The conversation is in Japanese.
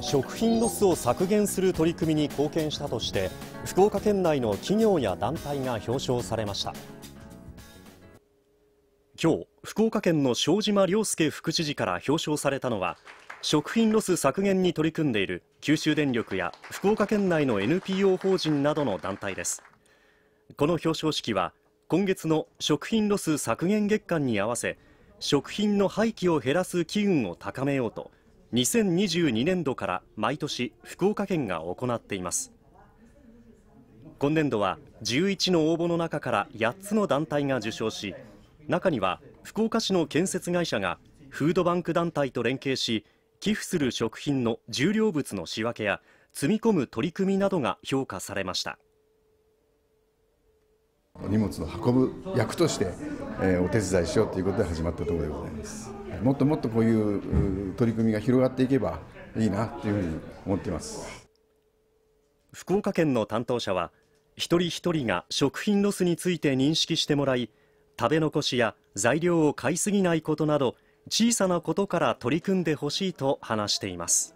食品ロスを削減する取り組みに貢献したとして福岡県内の企業や団体が表彰されました今日福岡県の庄島亮介副知事から表彰されたのは食品ロス削減に取り組んでいる九州電力や福岡県内の NPO 法人などの団体ですこの表彰式は今月の食品ロス削減月間に合わせ食品の廃棄を減らす機運を高めようと2022年度から毎年福岡県が行っています今年度は11の応募の中から8つの団体が受賞し中には福岡市の建設会社がフードバンク団体と連携し寄付する食品の重量物の仕分けや積み込む取り組みなどが評価されました荷物を運ぶ役として、えお手伝いしようということで始まったところでございますもっともっとこういう取り組みが広がっていけばいいなというふうに思っています福岡県の担当者は一人一人が食品ロスについて認識してもらい食べ残しや材料を買いすぎないことなど小さなことから取り組んでほしいと話しています